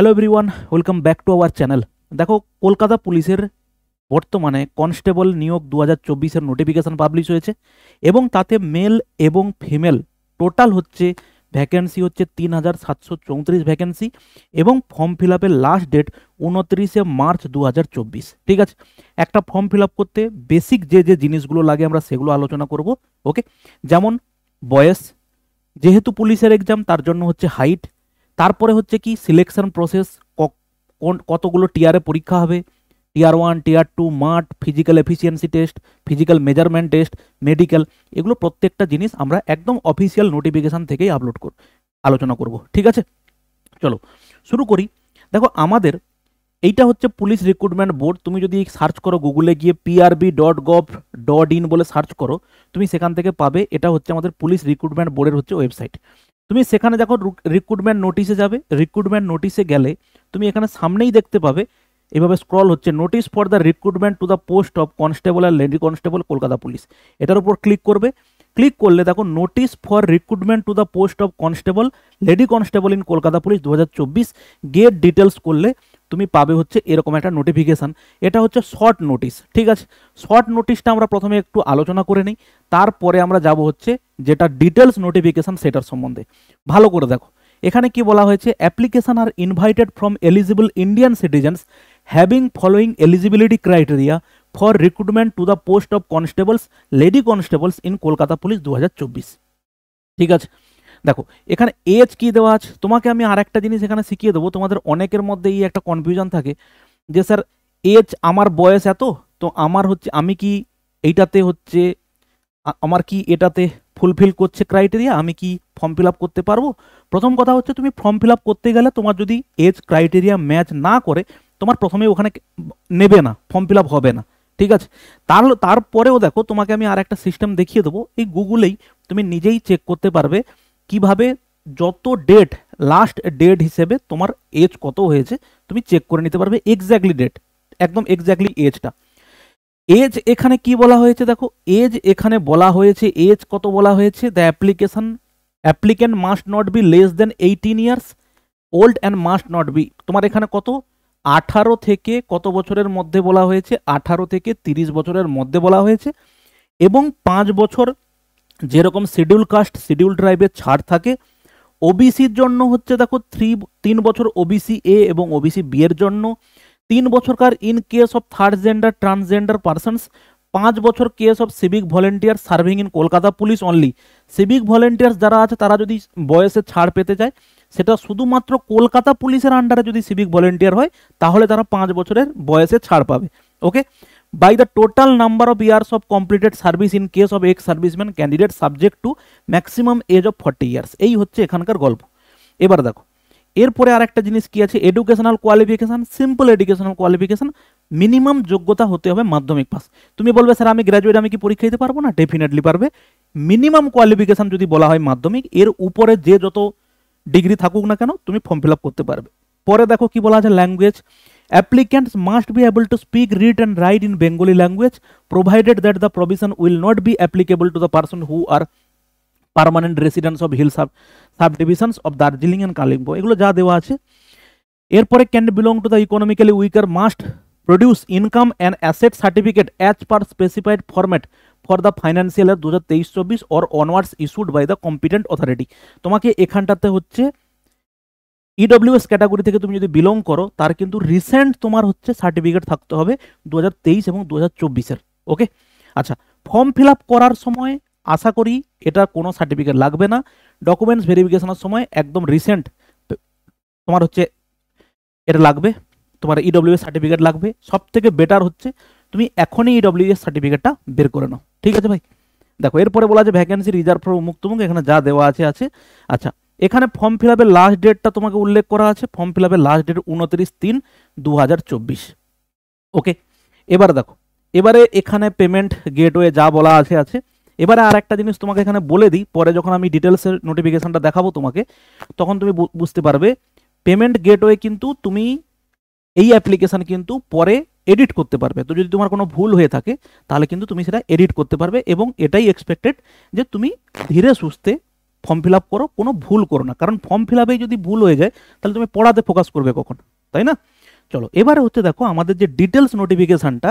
Hello everyone welcome back to our channel দেখো কলকাতা পুলিশের বর্তমানে কনস্টেবল নিয়োগ দু হাজার চব্বিশের নোটিফিকেশান পাবলিশ হয়েছে এবং তাতে মেল এবং ফিমেল টোটাল হচ্ছে ভ্যাকেন্সি হচ্ছে তিন হাজার সাতশো চৌত্রিশ ভ্যাকেন্সি এবং ফর্ম ফিল আপের লাস্ট ডেট উনত্রিশে মার্চ দু হাজার চব্বিশ ঠিক আছে একটা ফর্ম ফিল আপ করতে বেসিক যে যে জিনিসগুলো লাগে আমরা সেগুলো আলোচনা করব ওকে যেমন বয়স যেহেতু পুলিশের এক্সাম তার জন্য হচ্ছে হাইট তারপরে হচ্ছে কি সিলেকশন প্রসেস কোন কতগুলো টিয়ারে পরীক্ষা হবে টিয়ার ওয়ান টিয়ার টু মাঠ physical efficiency test physical measurement test medical এগুলো প্রত্যেকটা জিনিস আমরা একদম অফিসিয়াল নোটিফিকেশান থেকেই আপলোড কর আলোচনা করব ঠিক আছে চলো শুরু করি দেখো আমাদের এইটা হচ্ছে পুলিশ রিক্রুটমেন্ট বোর্ড তুমি যদি সার্চ করো গুগলে গিয়ে PRB dot gov dot in বলে সার্চ করো তুমি সেখান থেকে পাবে এটা হচ্ছে আমাদের পুলিশ রিক্রুটমেন্ট বোর্ডের হচ্ছে ওয়েবসাইট তুমি সেখানে দেখো রিক্রুটমেন্ট নোটিশে যাবে রিক্রুটমেন্ট নোটিশে গেলে তুমি এখানে সামনেই দেখতে পাবে এভাবে স্ক্রল হচ্ছে notice for the recruitment to the post of constable আর লেডি কনস্টেবল কলকাতা পুলিশ এটার উপর ক্লিক করবে ক্লিক করলে দেখো notice for recruitment to the post of constable lady constable in Kolkata police to get details করলে তুমি পাবে হচ্ছে এরকম একটা নোটিফিকেশান এটা হচ্ছে শর্ট নোটিশ ঠিক আছে শর্ট নোটিশটা আমরা প্রথমে একটু আলোচনা করে নিই তারপরে আমরা যাব হচ্ছে যেটা ডিটেলস নোটিফিকেশান সেটার সম্বন্ধে ভালো করে দেখো এখানে কি বলা হয়েছে application are invited from eligible Indian citizens having following eligibility criteria for recruitment to the post of constables lady constables in Kolkata police দু ঠিক আছে দেখো এখানে এজ কি দেওয়া আছে তোমাকে আমি আর একটা জিনিস এখানে শিখিয়ে দেবো তোমাদের অনেকের মধ্যে এই একটা কনফিউশন থাকে যে স্যার এজ আমার বয়স এত তো আমার হচ্ছে আমি কি এইটাতে হচ্ছে আমার কি এটাতে ফুলফিল করছে ক্রাইটেরিয়া আমি কি ফর্ম ফিল আপ করতে পারবো প্রথম কথা হচ্ছে তুমি ফর্ম ফিল আপ করতে গেলে তোমার যদি এজ ক্রাইটেরিয়া ম্যাচ না করে তোমার প্রথমে ওখানে নেবে না ফর্ম ফিল আপ হবে না ঠিক আছে তার তারপরেও দেখো তোমাকে আমি আর একটা সিস্টেম দেখিয়ে দেবো এই গুগলেই তুমি নিজেই চেক করতে পারবে কিভাবে যত ডেট লাস্ট ডেট হিসেবে তোমার এজ কত হয়েছে তুমি চেক করে নিতে পারবে এক্স্যাক্টলি ডেট একদম এক্স্যাক্টলি এজটা এজ এখানে কি বলা হয়েছে দেখো এজ এখানে বলা হয়েছে এজ কত বলা হয়েছে the application applicant must not be less than eighteen years old and must not be তোমার এখানে কত আঠারো থেকে কত বছরের মধ্যে বলা হয়েছে আঠারো থেকে তিরিশ বছরের মধ্যে বলা হয়েছে এবং পাঁচ বছর যেরকম শিডিউল কাস্ট শিডিউল ট্রাইবের ছাড় থাকে ওবিসির জন্য হচ্ছে দেখো থ্রি তিন বছর ওবিসি এ এবং ওবিসি বি এর জন্য তিন বছরকার in case of third gender transgender persons পাঁচ বছর case of civic volunteer serving in Kolkata police only civic volunteers যারা আছে তারা যদি বয়সে ছাড় পেতে চায় সেটা শুধুমাত্র কলকাতা পুলিশের আন্ডারে যদি সিভিক ভলেন্টিয়ার হয় তাহলে তারা পাঁচ বছরের বয়সে ছাড় পাবে ওকে by the total number of years of completed service in case of ex serviceman candidate subject to maximum age of 40 years এই হচ্ছে এখানকার গল্প এবার দেখো এরপরে আর একটা জিনিস কি আছে educational qualification simple educational qualification minimum যোগ্যতা হতে হবে মাধ্যমিক পাস তুমি বলবে স্যার আমি গ্র্যাজুয়েট আমি কি পরীক্ষা দিতে পারবো না ডেফিনেটলি পারবে মিনিমাম কোয়ালিফিকেশন যদি বলা হয় মাধ্যমিক এর উপরে যে যত ডিগ্রি থাকুক না কেন তুমি ফর্ম ফিল করতে পারবে পরে দেখো কি বলা আছে language Applicants must be able to speak, read and write in Bengali language provided that the provision will not be applicable to the person who are permanent residents of hill sub subdivisions of Darjeeling and Kalimpong এগুলো যা দেওয়া আছে এরপরে can belong to the economically weaker must produce income and asset certificate as per specified format for the financial year দু হাজার তেইশ চব্বিশ or onwards issued by the competent authority তোমাকে এখানটাতে হচ্ছে ইডব্লিউএস e ক্যাটাগরি থেকে তুমি যদি বিলং করো তার কিন্তু রিসেন্ট তোমার হচ্ছে সার্টিফিকেট থাকতে হবে দু এবং দু হাজার ওকে আচ্ছা ফর্ম ফিল করার সময় আশা করি এটা কোনো সার্টিফিকেট লাগবে না ডকুমেন্টস ভেরিফিকেশনের সময় একদম রিসেন্ট তোমার হচ্ছে এটা লাগবে তোমার ইডব্লিউএস e সার্টিফিকেট লাগবে সব থেকে বেটার হচ্ছে তুমি এখনই ইডব্লিউএস e সার্টিফিকেটটা বের করে নাও ঠিক আছে ভাই দেখো এরপরে বলা যে ভ্যাকেন্সি রিজার্ভ ফর উমুক এখানে যা দেওয়া আছে আছে আচ্ছা এখানে ফর্ম ফিল আপের লাস্ট ডেটটা তোমাকে উল্লেখ করা আছে ফর্ম ফিল আপের লাস্ট ডেট উনত্রিশ তিন দু ওকে এবার দেখো এবারে এখানে পেমেন্ট গেটওয়ে যা বলা আছে আছে এবারে আর একটা জিনিস তোমাকে এখানে বলে দিই পরে যখন আমি ডিটেলসের নোটিফিকেশানটা দেখাবো তোমাকে তখন তুমি বুঝতে পারবে পেমেন্ট গেটওয়ে কিন্তু তুমি এই অ্যাপ্লিকেশান কিন্তু পরে এডিট করতে পারবে তো যদি তোমার কোনো ভুল হয়ে থাকে তাহলে কিন্তু তুমি সেটা এডিট করতে পারবে এবং এটাই এক্সপেক্টেড যে তুমি ধীরে সুস্থে ফর্ম ফিল আপ করো কোনো ভুল করো না কারণ ফর্ম ফিল আপে যদি ভুল হয়ে যায় তাহলে তুমি পড়াতে ফোকাস করবে কখন তাই না চলো এবারে হচ্ছে দেখো আমাদের যে ডিটেলস নোটিফিকেশানটা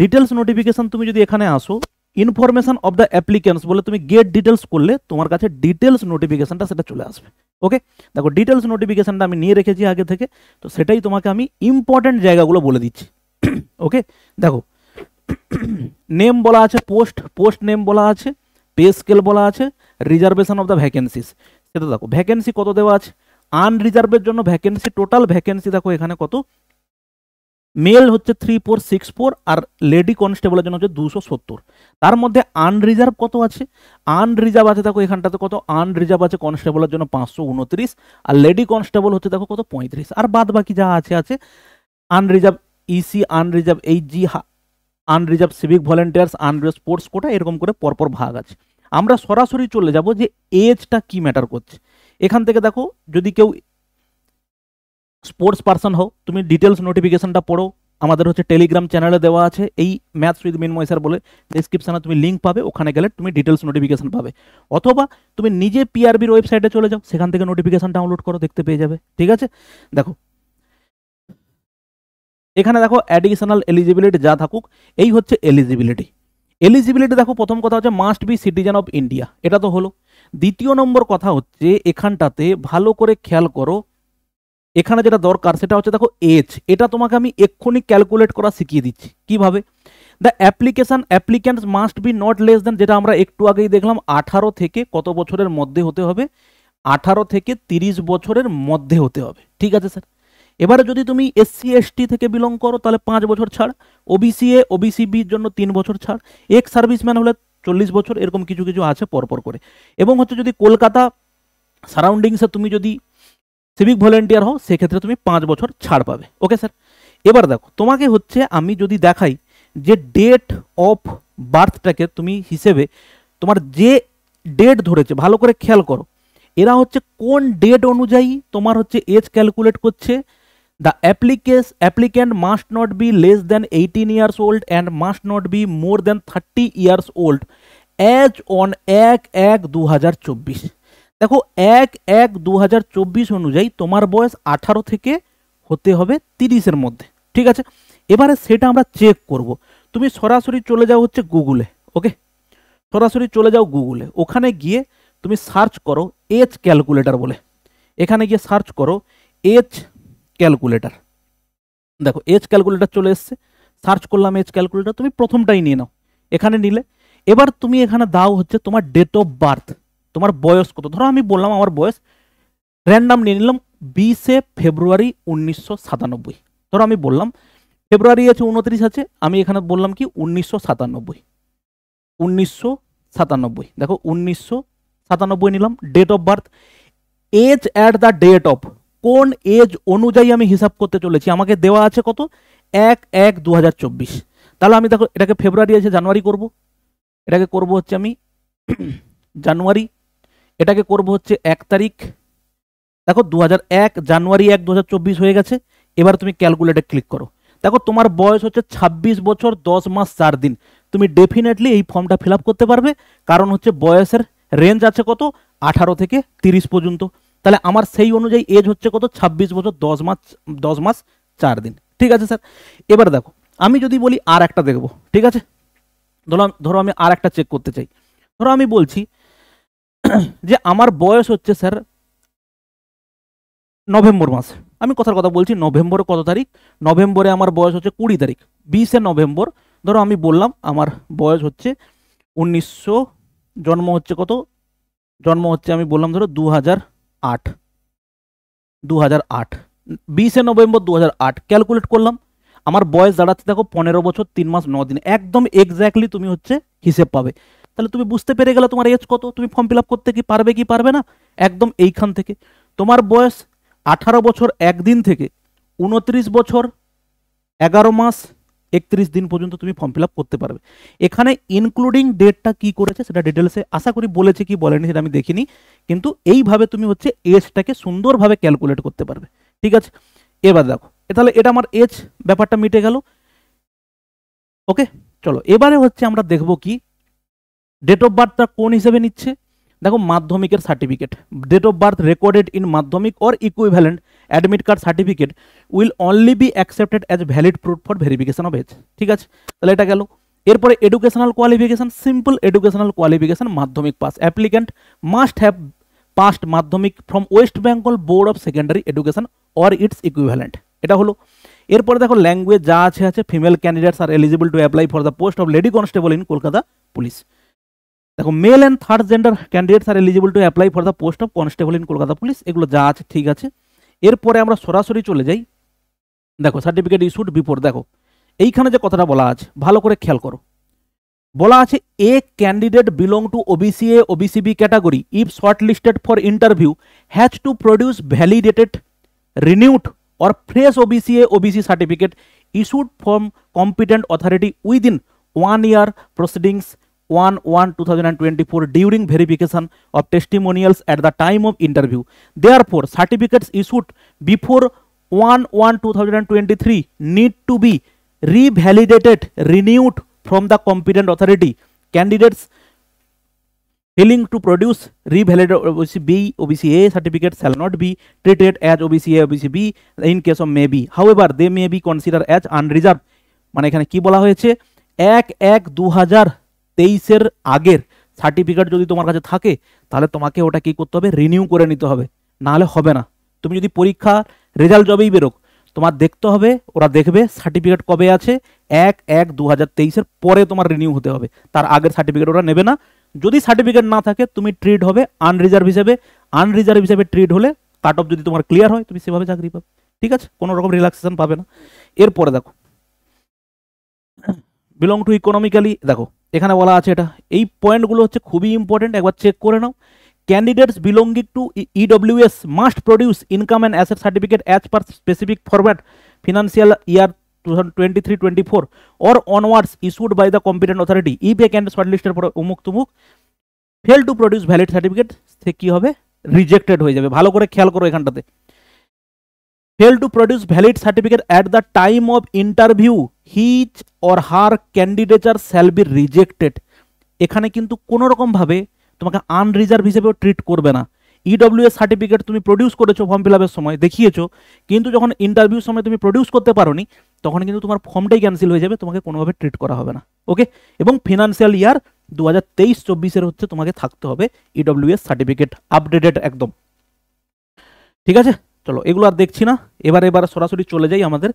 ডিটেলস নোটিফিকেশান তুমি যদি এখানে আসো ইনফরমেশান অফ দ্য অ্যাপ্লিকেন্স বলে তুমি গেট ডিটেলস করলে তোমার কাছে ডিটেলস নোটিফিকেশানটা সেটা চলে আসবে ওকে দেখো ডিটেলস নোটিফিকেশানটা আমি নিয়ে রেখেছি আগে থেকে তো সেটাই তোমাকে আমি ইম্পর্ট্যান্ট জায়গাগুলো বলে দিচ্ছি ওকে দেখো নেম বলা আছে পোস্ট পোস্ট নেম বলা আছে পে স্কেল বলা আছে রিজার্ভেশন অফ দ্য ভ্যাকেন্সিস সেটা দেখো ভ্যাকেন্সি কত দেওয়া আছে আনরিজার্ভের জন্য ভ্যাকেন্সি টোটাল ভ্যাকেন্সি দেখো এখানে কত মেল হচ্ছে থ্রি ফোর সিক্স ফোর আর লেডি কনস্টেবলের জন্য হচ্ছে দুশো সত্তর তার মধ্যে আনরিজার্ভ কত আছে আনরিজার্ভ আছে দেখো এখানটাতে কত আনরিজার্ভ আছে কনস্টেবলের জন্য পাঁচশো উনত্রিশ আর লেডি কনস্টেবল হচ্ছে দেখো কত পঁয়ত্রিশ আর বাদ বাকি যা আছে আছে unreserved EC unreserved H G unreserved civic volunteers unreserved sports quota এরকম করে পরপর ভাগ আছে আমরা সরাসরি চলে যাব যে এজটা কি ম্যাটার করছে এখান থেকে দেখো যদি কেউ স্পোর্টস পার্সন হও তুমি ডিটেলস নোটিফিকেশনটা পড়ো আমাদের হচ্ছে টেলিগ্রাম চ্যানেলে দেওয়া আছে এই ম্যাথস উইথ মিনময় স্যার বলে ডিসক্রিপশানে তুমি লিঙ্ক পাবে ওখানে গেলে তুমি ডিটেলস নোটিফিকেশন পাবে অথবা তুমি নিজে পিআরবির ওয়েবসাইটে চলে যাও সেখান থেকে নোটিফিকেশান ডাউনলোড করো দেখতে পেয়ে যাবে ঠিক আছে দেখো এখানে দেখো অ্যাডিশনাল এলিজিবিলিটি যা থাকুক এই হচ্ছে এলিজিবিলিটি এলিজিবিলিটি দেখো প্রথম কথা হচ্ছে must be citizen of India এটা তো হলো দ্বিতীয় নম্বর কথা হচ্ছে এখানটাতে ভালো করে খেয়াল করো এখানে যেটা দরকার সেটা হচ্ছে দেখো এজ এটা তোমাকে আমি এক্ষুনি ক্যালকুলেট করা শিখিয়ে দিচ্ছি কিভাবে the application applicants must be not less than যেটা আমরা একটু আগেই দেখলাম আঠারো থেকে কত বছরের মধ্যে হতে হবে আঠারো থেকে তিরিশ বছরের মধ্যে হতে হবে ঠিক আছে স্যার এবারে যদি তুমি এসসি এসটি থেকে বিলং করো তাহলে পাঁচ বছর ছাড় ওবিসি এ ওবিসি বির জন্য তিন বছর ছাড় এক সার্ভিসম্যান হলে চল্লিশ বছর এরকম কিছু কিছু আছে পরপর করে এবং হচ্ছে যদি কলকাতা সারাউন্ডিংসে তুমি যদি সিভিক ভলেন্টিয়ার হও সেক্ষেত্রে তুমি পাঁচ বছর ছাড় পাবে ওকে স্যার এবার দেখো তোমাকে হচ্ছে আমি যদি দেখাই যে ডেট অফ বার্থটাকে তুমি হিসেবে তোমার যে ডেট ধরেছে ভালো করে খেয়াল করো এরা হচ্ছে কোন ডেট অনুযায়ী তোমার হচ্ছে এজ ক্যালকুলেট করছে the applicant must not be less than 18 years old and must not be more than 30 years old as on 1 1 2024 দেখো 1 1 2024 অনুযায়ী তোমার বয়স 18 থেকে হতে হবে 30 এর মধ্যে ঠিক আছে এবারে সেটা আমরা চেক করব তুমি সরাসরি চলে যাও হচ্ছে গুগলে ওকে সরাসরি চলে যাও গুগলে ওখানে গিয়ে তুমি সার্চ করো এজ ক্যালকুলেটর বলে এখানে গিয়ে সার্চ করো এজ ক্যালকুলেটার দেখো এজ ক্যালকুলেটার চলে এসছে সার্চ করলাম এজ ক্যালকুলেটার তুমি প্রথমটাই নিয়ে নাও এখানে নিলে এবার তুমি এখানে দাও হচ্ছে তোমার ডেট অফ বার্থ তোমার বয়স কত ধরো আমি বললাম আমার বয়স র্যান্ডাম নিয়ে নিলাম বিশে ফেব্রুয়ারি উনিশশো সাতানব্বই ধরো আমি বললাম ফেব্রুয়ারি আছে উনত্রিশ আছে আমি এখানে বললাম কি উনিশশো সাতানব্বই উনিশশো সাতানব্বই দেখো উনিশশো সাতানব্বই নিলাম date of birth age at the date of কোন এজ অনুযায়ী আমি হিসাব করতে চলেছি আমাকে দেওয়া আছে কত এক এক দু তাহলে আমি দেখো এটাকে ফেব্রুয়ারি আছে জানুয়ারি করব এটাকে করব হচ্ছে আমি জানুয়ারি এটাকে করব হচ্ছে এক তারিখ দেখো দু এক জানুয়ারি এক দু হয়ে গেছে এবার তুমি ক্যালকুলেটার ক্লিক করো দেখো তোমার বয়স হচ্ছে ২৬ বছর দশ মাস চার দিন তুমি ডেফিনেটলি এই ফর্মটা ফিল করতে পারবে কারণ হচ্ছে বয়সের রেঞ্জ আছে কত আঠারো থেকে তিরিশ পর্যন্ত তাহলে আমার সেই অনুযায়ী এজ হচ্ছে কত ছাব্বিশ বছর দশ মাস দশ মাস চার দিন ঠিক আছে স্যার এবার দেখো আমি যদি বলি আর একটা দেখব ঠিক আছে ধরো ধরো আমি আর একটা চেক করতে চাই ধরো আমি বলছি যে আমার বয়স হচ্ছে স্যার নভেম্বর মাস আমি কথার কথা বলছি নভেম্বর কত তারিখ নভেম্বরে আমার বয়স হচ্ছে কুড়ি তারিখ বিশে নভেম্বর ধরো আমি বললাম আমার বয়স হচ্ছে উনিশশো জন্ম হচ্ছে কত জন্ম হচ্ছে আমি বললাম ধরো দু হাজার আট দু হাজার আট বিশে নভেম্বর দু হাজার আট ক্যালকুলেট করলাম আমার বয়স দাঁড়াচ্ছে দেখো পনেরো বছর তিন মাস ন দিন একদম এক্স্যাক্টলি তুমি হচ্ছে হিসেব পাবে তাহলে তুমি বুঝতে পেরে গেলে তোমার এজ কত তুমি ফর্ম ফিল আপ করতে কি পারবে কি পারবে না একদম এইখান থেকে তোমার বয়স আঠারো বছর একদিন থেকে উনত্রিশ বছর এগারো মাস একত্রিশ দিন পর্যন্ত তুমি ফর্ম ফিল করতে পারবে এখানে ইনক্লুডিং ডেটটা কি করেছে সেটা ডিটেলসে আশা করি বলেছে কি বলেনি সেটা আমি দেখিনি কিন্তু এইভাবে তুমি হচ্ছে এজটাকে সুন্দরভাবে ক্যালকুলেট করতে পারবে ঠিক আছে এবার দেখো তাহলে এটা আমার এজ ব্যাপারটা মিটে গেল ওকে চলো এবারে হচ্ছে আমরা দেখব কি ডেট অফ বার্থটা কোন হিসেবে নিচ্ছে দেখো মাধ্যমিকের certificate date of birth recorded in Madhyamik or equivalent admit card certificate will only be accepted as valid proof for verification of age ঠিক আছে তাহলে এটা গেল এরপরে educational qualification simple educational qualification Madhyamik pass applicant must have passed Madhyamik from West Bengal board of secondary education or its equivalent এটা হলো এরপরে দেখো ল্যাঙ্গুয়েজ যা আছে আছে female candidates are eligible to apply for the post of lady constable in Kolkata police দেখো male and third gender candidates are eligible to apply for the post of constable in Kolkata police এগুলো যা আছে ঠিক আছে এরপরে আমরা সরাসরি চলে যাই দেখো সার্টিফিকেট ইস্যুড বিফোর দেখো এইখানে যে কথাটা বলা আছে ভালো করে খেয়াল করো বলা আছে a candidate belong to OBC A O B category if shortlisted for interview has to produce validated renewed or fresh OBC A OBC certificate issued from competent authority within one year proceedings one one two thousand twenty four during verification of testimonials at the time of interview therefore certificates issued before one one two thousand twenty three need to be revalidated renewed from the competent authority candidates failing to produce revalidate O B C B OBC A certificate shall not be treated as O B C A OBC B in case of may be however they may be consider as unreserved মানে এখানে কি বলা হয়েছে এক এক দু হাজার তেইশের আগের সার্টিফিকেট যদি তোমার কাছে থাকে তাহলে তোমাকে ওটা কি করতে হবে রিনিউ করে নিতে হবে নাহলে হবে না তুমি যদি পরীক্ষা রেজাল্ট যবেই বেরোক তোমার দেখতে হবে ওরা দেখবে সার্টিফিকেট কবে আছে এক এক দু হাজার তেইশের পরে তোমার রিনিউ হতে হবে তার আগের সার্টিফিকেট ওরা নেবে না যদি সার্টিফিকেট না থাকে তুমি ট্রিট হবে আনরিজার্ভ হিসেবে আনরিজার্ভ হিসেবে ট্রিট হলে কাট অফ যদি তোমার ক্লিয়ার হয় তুমি সেভাবে চাকরি পাবে ঠিক আছে কোনো রকম রিল্যাক্সেশন পাবে না এরপরে দেখো বিলং টু ইকোনমিক্যালি দেখো এখানে বলা আছে এটা এই পয়েন্টগুলো হচ্ছে খুবই ইম্পর্টেন্ট একবার চেক করে নাও candidates belonging to EWS must produce income and asset certificate as per specific format financial year 2023-24 or onwards issued by the competent authority if e a candidate লিস্টের for উমুক তুমুক fail to produce valid certificate সে কী হবে rejected হয়ে যাবে ভালো করে খেয়াল করো এখানটাতে fail to produce valid certificate at the time of interview his or her candidature shall be rejected এখানে কিন্তু কোনো রকমভাবে তোমাকে আনরিজার্ভ হিসেবেও ট্রিট করবে না এস e সার্টিফিকেট তুমি প্রডিউস করেছো ফর্ম ফিল আপের সময় দেখিয়েছো কিন্তু যখন ইন্টারভিউ সময় তুমি প্রডিউস করতে পারোনি তখন কিন্তু তোমার ফর্মটাই ক্যান্সেল হয়ে যাবে তোমাকে কোনোভাবে ট্রিট করা হবে না ওকে এবং ফিনান্সিয়াল ইয়ার দু হাজার তেইশ চব্বিশের হচ্ছে তোমাকে থাকতে হবে ইডব্লিউএস সার্টিফিকেট আপডেটেড একদম ঠিক আছে চলো এগুলো আর দেখছি না এবার এবার সরাসরি চলে যাই আমাদের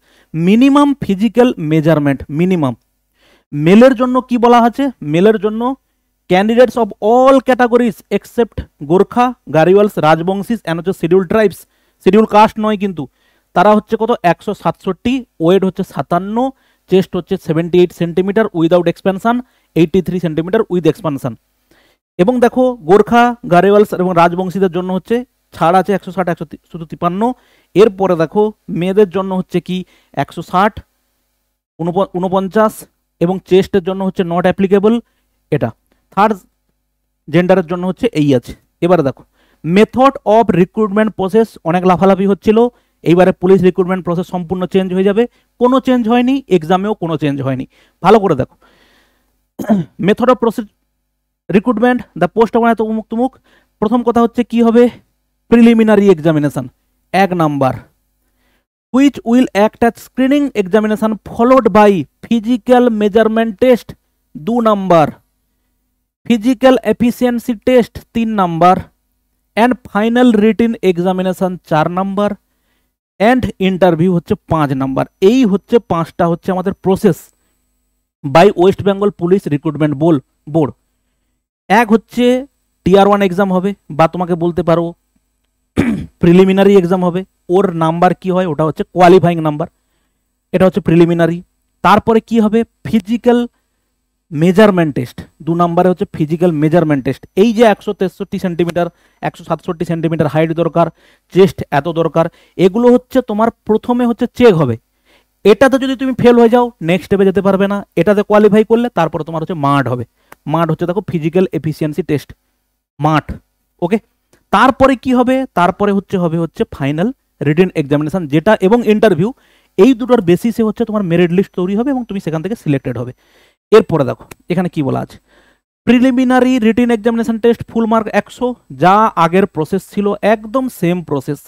মিনিমাম ফিজিক্যাল মেজারমেন্ট মিনিমাম মেলের জন্য কি বলা আছে মেলের জন্য candidates of all categories except Gorkhas Garhwals Rajbanshis and হচ্ছে শিডিউল ট্রাইবস শিডিউল কাস্ট নয় কিন্তু তারা হচ্ছে কত একশো সাতষট্টি ওয়েট হচ্ছে সাতান্ন চেস্ট হচ্ছে seventy eight centimetre without expansion eighty three centimetre with expansion এবং দেখো গোর্খা গারেওয়ালস এবং রাজবংশীদের জন্য হচ্ছে ছাড় আছে একশো ষাট একশো শুধু তিপান্ন এরপরে দেখো মেয়েদের জন্য হচ্ছে কি একশো ষাট উনপঞ্চাশ এবং চেস্টের জন্য হচ্ছে নট অ্যাপ্লিকেবল এটা থার্ড জেন্ডারের জন্য হচ্ছে এই আছে এবারে দেখো মেথড অফ রিক্রুটমেন্ট প্রসেস অনেক লাফালাফি হচ্ছিল এইবারে পুলিশ রিক্রুটমেন্ট প্রসেস সম্পূর্ণ চেঞ্জ হয়ে যাবে কোনো চেঞ্জ হয়নি এক্সামেও কোনো চেঞ্জ হয়নি ভালো করে দেখো method of process recruitment the post of অমুক তুমুক প্রথম কথা হচ্ছে কি হবে প্রিলিমিনারি এক্সামিনেশান এক number which will act at screening examination followed by physical measurement test দু নাম্বার ফিজিক্যাল এফিসিয়েন্সি টেস্ট তিন number and final written examination চার নাম্বার অ্যান্ড ইন্টারভিউ হচ্ছে পাঁচ নাম্বার এই হচ্ছে পাঁচটা হচ্ছে আমাদের process by West Bengal police recruitment board এক হচ্ছে টিআর ওয়ান এক্সাম হবে বা তোমাকে বলতে পারো প্রিলিমিনারি এক্সাম হবে ওর নাম্বার কি হয় ওটা হচ্ছে কোয়ালিফাইং নাম্বার এটা হচ্ছে প্রিলিমিনারি তারপরে কি হবে ফিজিক্যাল মেজারমেন্ট টেস্ট দু নাম্বারে হচ্ছে ফিজিক্যাল মেজারমেন্ট টেস্ট এই যে একশো তেষট্টি সেন্টিমিটার একশো সাতষট্টি সেন্টিমিটার হাইট দরকার চেস্ট এত দরকার এগুলো হচ্ছে তোমার প্রথমে হচ্ছে চেক হবে এটাতে যদি তুমি ফেল হয়ে যাও নেক্সট স্টেপে যেতে পারবে না এটাতে কোয়ালিফাই করলে তারপরে তোমার হচ্ছে মাঠ হবে মাঠ হচ্ছে দেখো ফিজিক্যাল এফিসিয়েন্সি টেস্ট মাঠ ওকে তারপরে কি হবে তারপরে হচ্ছে হবে হচ্ছে ফাইনাল রিটেন এক্সামিনেশন যেটা এবং ইন্টারভিউ এই দুটোর বেসিসে হচ্ছে তোমার মেরিট লিস্ট তৈরি হবে এবং তুমি সেখান থেকে সিলেক্টেড হবে এরপরে দেখো এখানে কি বলা আছে preliminary written examination test full mark একশো যা আগের প্রসেস ছিল একদম সেম প্রসেস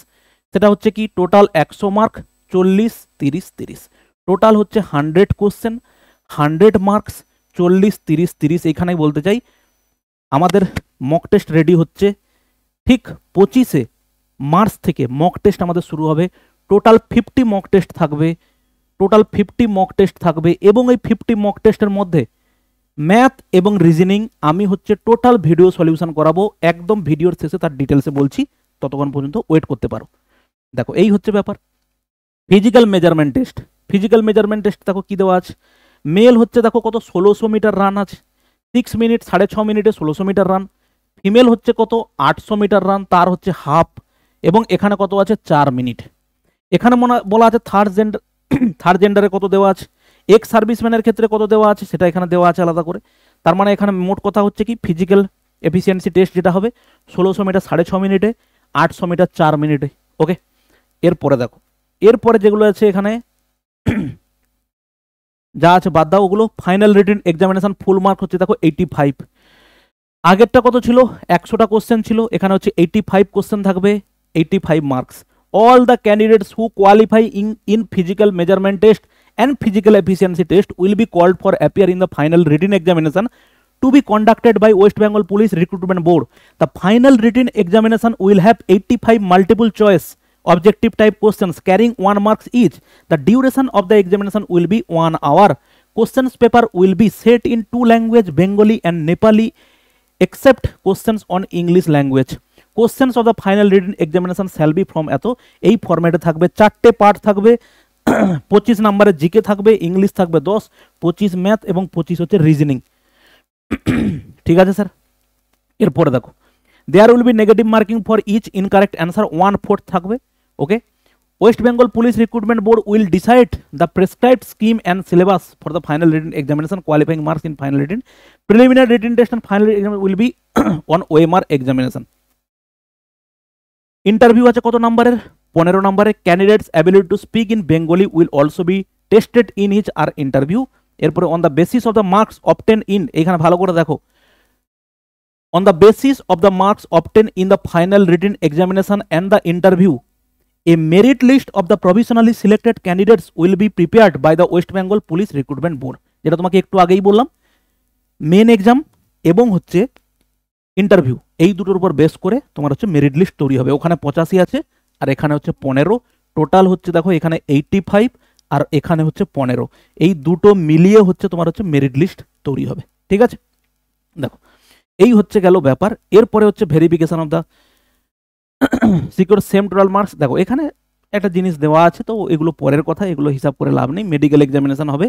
সেটা হচ্ছে কি টোটাল একশো মার্ক চল্লিশ তিরিশ তিরিশ টোটাল হচ্ছে হান্ড্রেড কোশ্চেন হান্ড্রেড মার্কস চল্লিশ তিরিশ তিরিশ এইখানেই বলতে চাই আমাদের মক টেস্ট রেডি হচ্ছে ঠিক পঁচিশে মার্চ থেকে মক টেস্ট আমাদের শুরু হবে টোটাল ফিফটি মক টেস্ট থাকবে টোটাল ফিফটি মক টেস্ট থাকবে এবং এই ফিফটি মক টেস্টের মধ্যে ম্যাথ এবং রিজনিং আমি হচ্ছে টোটাল ভিডিও সলিউশন করাবো একদম ভিডিওর শেষে তার ডিটেলসে বলছি ততক্ষণ পর্যন্ত ওয়েট করতে পারো দেখো এই হচ্ছে ব্যাপার physical measurement test physical measurement test দেখো কী দেওয়া আছে মেল হচ্ছে দেখো কত ষোলোশো মিটার রান আছে সিক্স মিনিট সাড়ে ছ মিনিটে ষোলোশো মিটার রান ফিমেল হচ্ছে কত আটশো মিটার রান তার হচ্ছে হাফ এবং এখানে কত আছে চার মিনিট এখানে মনে বলা আছে থার্ড জেন্ডার থার্ড জেন্ডারে কত দেওয়া আছে এক্স সার্ভিসম্যানের ক্ষেত্রে কত দেওয়া আছে সেটা এখানে দেওয়া আছে আলাদা করে তার মানে এখানে মোট কথা হচ্ছে কি ফিজিক্যাল এফিসিয়েন্সি টেস্ট যেটা হবে ষোলোশো মিটার সাড়ে ছ মিনিটে আটশো মিটার চার মিনিটে ওকে এরপরে দেখো এরপরে যেগুলো আছে এখানে যা আছে বাদ দাও ওগুলো final written examination full mark হচ্ছে দেখো এইটি ফাইভ আগেরটা কত ছিল একশোটা কোশ্চেন ছিল এখানে হচ্ছে এইটি ফাইভ কোশ্চেন থাকবে eighty five marks all the candidates who qualify in, in physical measurement test and physical efficiency test will be called for appear in the final written examination to be conducted by West Bengal Police Recruitment Board. The final written examination will have 85 multiple choice objective type questions carrying one marks each. The duration of the examination will be one hour. Questions paper will be set in two language Bengali and Nepali except questions on english language questions of the final written examination shall be from এত এই ফর্ম্যাটে থাকবে চারটে part থাকবে পঁচিশ নাম্বারের GK থাকবে English থাকবে দশ পঁচিশ ম্যাথ এবং পঁচিশ হচ্ছে রিজনিং ঠিক আছে স্যার এরপরে দেখো there will be negative marking for each incorrect answer one fourth থাকবে okay West Bengal police recruitment board will decide the prescribe scheme and syllabus for the final written examination qualifying marks in final written preliminary written test final exam will be on OMR examination interview আছে কত নম্বরের পনেরো নম্বরের candidates ability to speak in Bengali will also be tested in his her interview এরপরে on the basis of the marks obtained in এখানে ভালো করে দেখো on the basis of the marks obtained in the final written examination and the interview A merit list of the provisionally selected candidates will be prepared by the West Bengal Police Recruitment Board যেটা তোমাকে একটু আগেই বললাম main exam এবং হচ্ছে interview এই দুটোর উপর বেস করে তোমার হচ্ছে মেরিট লিস্ট তৈরি হবে ওখানে পঁচাশি আছে আর এখানে হচ্ছে পনেরো টোটাল হচ্ছে দেখো এখানে এইটটি ফাইভ আর এখানে হচ্ছে পনেরো এই দুটো মিলিয়ে হচ্ছে তোমার হচ্ছে মেরিট লিস্ট তৈরি হবে ঠিক আছে দেখো এই হচ্ছে গেল ব্যাপার এরপরে হচ্ছে verification of the secure same total marks দেখো এখানে একটা জিনিস দেওয়া আছে তো এগুলো পরের কথা এগুলো হিসাব করে লাভ নেই মেডিকেল এক্সামিনেশন হবে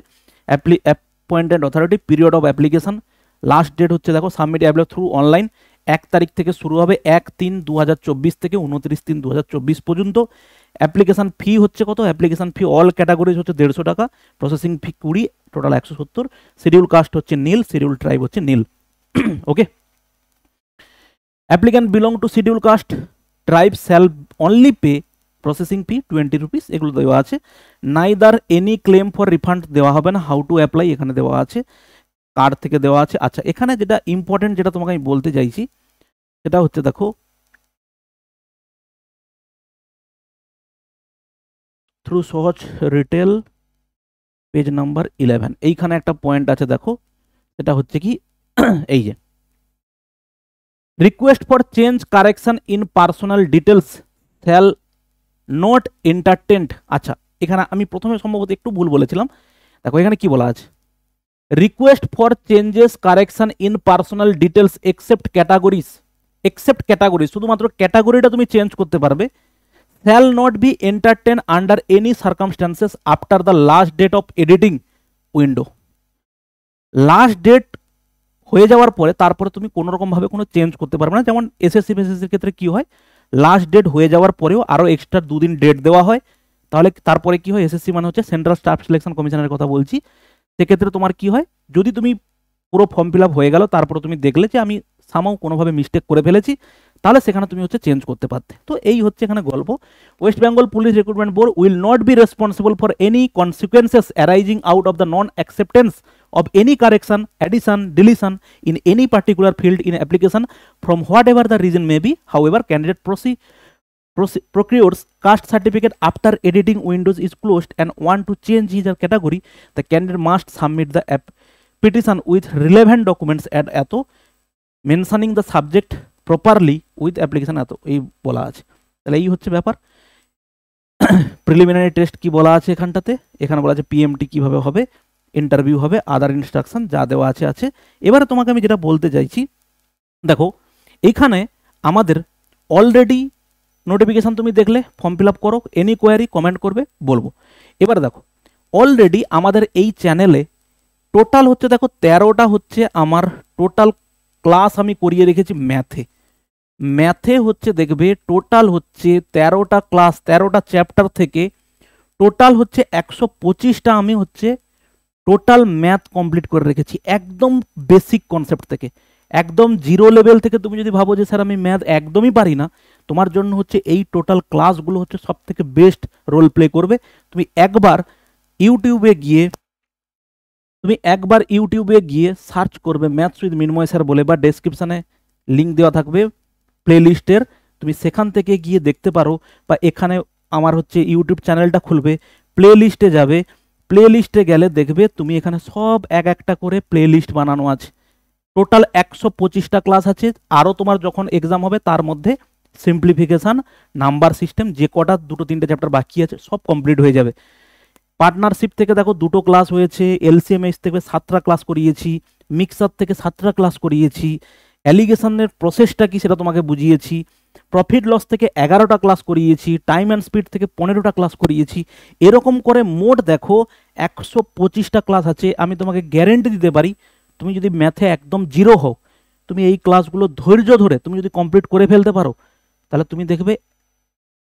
apply appointed authority period of application last date হচ্ছে দেখো সাবমিট অ্যাপ্লাই থ্রু অনলাইন এক তারিখ থেকে শুরু হবে এক তিন দু থেকে উনত্রিশ তিন দু পর্যন্ত অ্যাপ্লিকেশান ফি হচ্ছে কত অ্যাপ্লিকেশান ফি অল ক্যাটাগরিজ হচ্ছে দেড়শো টাকা প্রসেসিং ফি কুড়ি টোটাল একশো সত্তর শিডিউল কাস্ট হচ্ছে নীল শিডিউল ট্রাইব হচ্ছে nil okay applicant belong to schedule caste tribe shall only pay processing fee twenty rupees এগুলো দেওয়া আছে neither any claim for refund দেওয়া হবে না হাউ টু অ্যাপ্লাই এখানে দেওয়া আছে কার্ড থেকে দেওয়া আছে আচ্ছা এখানে যেটা ইম্পর্টেন্ট যেটা তোমাকে আমি বলতে চাইছি সেটা হচ্ছে দেখো থ্রু সহজ রিটেল পেজ নাম্বার ইলেভেন এইখানে একটা পয়েন্ট আছে দেখো সেটা হচ্ছে কি এই যে request for change correction in personal details shall not entertained আচ্ছা এখানে আমি প্রথমে সম্ভবত একটু ভুল বলেছিলাম দেখো এখানে কি বলা আছে request for changes correction in personal details except categories except category শুধুমাত্র ক্যাটাগরিটা তুমি চেঞ্জ করতে পারবে shall not be entertain under any circumstances after the last date of editing window last date হয়ে যাওয়ার পরে তারপরে তুমি কোনো রকমভাবে কোনো চেঞ্জ করতে পারবে না যেমন এসএসসি ফেসএসসির ক্ষেত্রে কী হয় লাস্ট ডেট হয়ে যাওয়ার পরেও আরও এক্সট্রা দুদিন ডেট দেওয়া হয় তাহলে তারপরে কি হয় এসএসসি মানে হচ্ছে সেন্ট্রাল স্টাফ সিলেকশন কমিশনের কথা বলছি সেক্ষেত্রে তোমার কি হয় যদি তুমি পুরো ফর্ম ফিল হয়ে গেল তারপর তুমি দেখলে যে আমি সামাও কোনোভাবে মিস্টেক করে ফেলেছি তাহলে সেখানে তুমি হচ্ছে চেঞ্জ করতে পারতে তো এই হচ্ছে এখানে গল্প West Bengal police recruitment board will not be responsible for any consequences arising out of the non acceptance of any correction addition deletion in any particular field in application from whatever the reason may be however candidate pro procures caste certificate after editing windows is closed and want to change his her category the candidate must submit the app petition with relevant documents at এত mentioning the subject properly with application এত এই বলা আছে তাহলে এই হচ্ছে ব্যাপার preliminary test কি বলা আছে এখানটাতে এখানে বলা আছে পিএমটি কীভাবে হবে ইন্টারভিউ হবে আদার ইনস্ট্রাকশন যা দেওয়া আছে আছে এবারে তোমাকে আমি যেটা বলতে চাইছি দেখো এখানে আমাদের অলরেডি নোটিফিকেশান তুমি দেখলে ফর্ম ফিল আপ করো এনি কোয়ারি কমেন্ট করবে বলবো এবার দেখো অলরেডি আমাদের এই চ্যানেলে টোটাল হচ্ছে দেখো তেরোটা হচ্ছে আমার টোটাল ক্লাস আমি করিয়ে রেখেছি ম্যাথে ম্যাথে হচ্ছে দেখবে টোটাল হচ্ছে তেরোটা ক্লাস তেরোটা চ্যাপ্টার থেকে টোটাল হচ্ছে একশো পঁচিশটা আমি হচ্ছে টোটাল ম্যাথ কমপ্লিট করে রেখেছি একদম বেসিক কনসেপ্ট থেকে একদম জিরো লেভেল থেকে তুমি যদি ভাবো যে স্যার আমি ম্যাথ একদমই পারি না তোমার জন্য হচ্ছে এই টোটাল ক্লাসগুলো হচ্ছে সব থেকে বেস্ট রোল প্লে করবে তুমি একবার ইউটিউবে গিয়ে তুমি একবার ইউটিউবে গিয়ে সার্চ করবে ম্যাথস উইথ মিনময় স্যার বলে বা ডেসক্রিপশানে লিঙ্ক দেওয়া থাকবে প্লেলিস্টের তুমি সেখান থেকে গিয়ে দেখতে পারো বা এখানে আমার হচ্ছে ইউটিউব চ্যানেলটা খুলবে প্লে লিস্টে যাবে প্লে লিস্টে গেলে দেখবে তুমি এখানে সব এক একটা করে প্লে লিস্ট বানানো আছে টোটাল একশো পঁচিশটা ক্লাস আছে আরও তোমার যখন এক্সাম হবে তার মধ্যে সিম্পলিফিকেশান নাম্বার সিস্টেম যে কটা দুটো তিনটে চ্যাপ্টার বাকি আছে সব কমপ্লিট হয়ে যাবে পার্টনারশিপ থেকে দেখো দুটো ক্লাস হয়েছে এলসিএমএস থেকে সাতটা ক্লাস করিয়েছি মিক্সার থেকে সাতটা ক্লাস করিয়েছি অ্যালিগেশনের প্রসেসটা কি সেটা তোমাকে বুঝিয়েছি প্রফিট লস থেকে এগারোটা ক্লাস করিয়েছি টাইম অ্যান্ড স্পিড থেকে পনেরোটা ক্লাস করিয়েছি এরকম করে মোট দেখো একশো পঁচিশটা ক্লাস আছে আমি তোমাকে গ্যারেন্টি দিতে পারি তুমি যদি ম্যাথে একদম জিরো হও তুমি এই ক্লাসগুলো ধৈর্য ধরে তুমি যদি কমপ্লিট করে ফেলতে পারো তাহলে তুমি দেখবে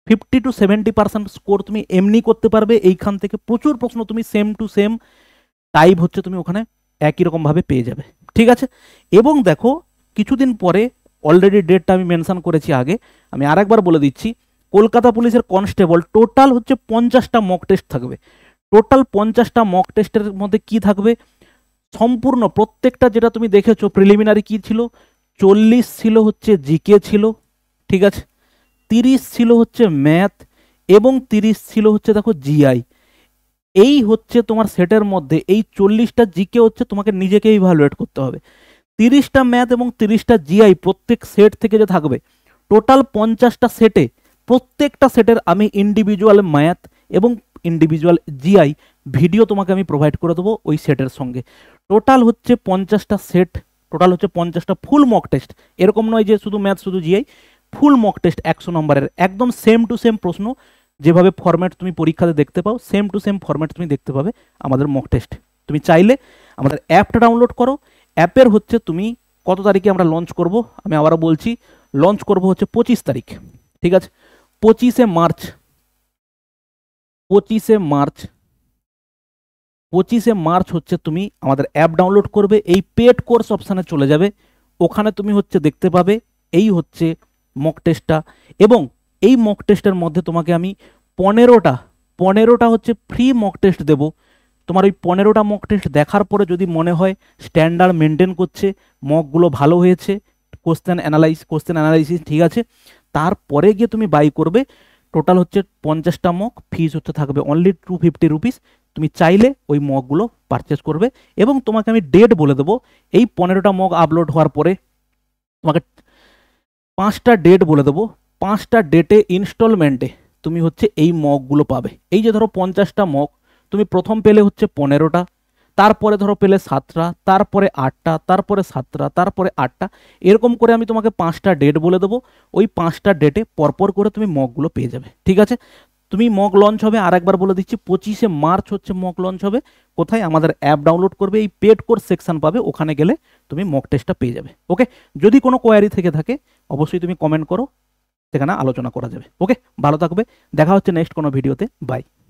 fifty to seventy percent score তুমি এমনি করতে পারবে এইখান থেকে প্রচুর প্রশ্ন তুমি সেম টু সেম টাইপ হচ্ছে তুমি ওখানে একই রকমভাবে পেয়ে যাবে ঠিক আছে এবং দেখো কিছুদিন পরে অলরেডি ডেটটা আমি মেনশান করেছি আগে আমি আরেকবার বলে দিচ্ছি কলকাতা পুলিশের কনস্টেবল টোটাল হচ্ছে পঞ্চাশটা মক টেস্ট থাকবে টোটাল পঞ্চাশটা মক টেস্টের মধ্যে কি থাকবে সম্পূর্ণ প্রত্যেকটা যেটা তুমি দেখেছো প্রিলিমিনারি কি ছিল চল্লিশ ছিল হচ্ছে জিকে ছিল ঠিক আছে তিরিশ ছিল হচ্ছে ম্যাথ এবং তিরিশ ছিল হচ্ছে দেখো জিআই এই হচ্ছে তোমার সেটের মধ্যে এই চল্লিশটা জিকে হচ্ছে তোমাকে নিজেকে ইভালুয়েট করতে হবে তিরিশটা ম্যাথ এবং তিরিশটা জিআই প্রত্যেক সেট থেকে যে থাকবে টোটাল পঞ্চাশটা সেটে প্রত্যেকটা সেটের আমি ইন্ডিভিজুয়াল ম্যাথ এবং ইন্ডিভিজুয়াল জিআই ভিডিও তোমাকে আমি প্রোভাইড করে দেবো ওই সেটের সঙ্গে টোটাল হচ্ছে পঞ্চাশটা সেট টোটাল হচ্ছে পঞ্চাশটা ফুল মক টেস্ট এরকম নয় যে শুধু ম্যাথ শুধু জিআই ফুল মক টেস্ট একশো নম্বরের একদম সেম টু সেম প্রশ্ন যেভাবে ফর্ম্যাট তুমি পরীক্ষাতে দেখতে পাও সেম টু সেম ফর্ম্যাট তুমি দেখতে পাবে আমাদের মক টেস্ট তুমি চাইলে আমাদের অ্যাপটা ডাউনলোড করো অ্যাপের হচ্ছে তুমি কত তারিখে আমরা লঞ্চ করব আমি আবারও বলছি লঞ্চ করব হচ্ছে পঁচিশ তারিখ ঠিক আছে পঁচিশে মার্চ পঁচিশে মার্চ পঁচিশে মার্চ হচ্ছে তুমি আমাদের অ্যাপ ডাউনলোড করবে এই পেড কোর্স অপশানে চলে যাবে ওখানে তুমি হচ্ছে দেখতে পাবে এই হচ্ছে মক টেস্টটা এবং এই মক টেস্টের মধ্যে তোমাকে আমি পনেরোটা পনেরোটা হচ্ছে ফ্রি মক টেস্ট দেব তোমার ওই পনেরোটা মক টেস্ট দেখার পরে যদি মনে হয় স্ট্যান্ডার্ড মেনটেন করছে মকগুলো ভালো হয়েছে কোশ্চেন অ্যানালাইস কোশ্চেন অ্যানালাইসিস ঠিক আছে তারপরে গিয়ে তুমি বাই করবে টোটাল হচ্ছে পঞ্চাশটা মক ফিজ হচ্ছে থাকবে অনলি টু ফিফটি রুপিস তুমি চাইলে ওই মগগুলো পারচেস করবে এবং তোমাকে আমি ডেট বলে দেবো এই পনেরোটা মগ আপলোড হওয়ার পরে তোমাকে পাঁচটা ডেট বলে দেবো পাঁচটা ডেটে ইনস্টলমেন্টে তুমি হচ্ছে এই মগগুলো পাবে এই যে ধরো পঞ্চাশটা মগ তুমি প্রথম পেলে হচ্ছে পনেরোটা তারপরে ধরো পেলে সাতটা তারপরে আটটা তারপরে সাতটা তারপরে আটটা এরকম করে আমি তোমাকে পাঁচটা ডেট বলে দেবো ওই পাঁচটা ডেটে পরপর করে তুমি মগগুলো পেয়ে যাবে ঠিক আছে তুমি মক লঞ্চ হবে আর একবার বলে দিচ্ছি পঁচিশে মার্চ হচ্ছে মক লঞ্চ হবে কোথায় আমাদের অ্যাপ ডাউনলোড করবে এই পেড কোর্স সেকশন পাবে ওখানে গেলে তুমি মক টেস্টটা পেয়ে যাবে ওকে যদি কোনো কোয়ারি থেকে থাকে অবশ্যই তুমি কমেন্ট করো সেখানে আলোচনা করা যাবে ওকে ভালো থাকবে দেখা হচ্ছে নেক্সট কোনো ভিডিওতে বাই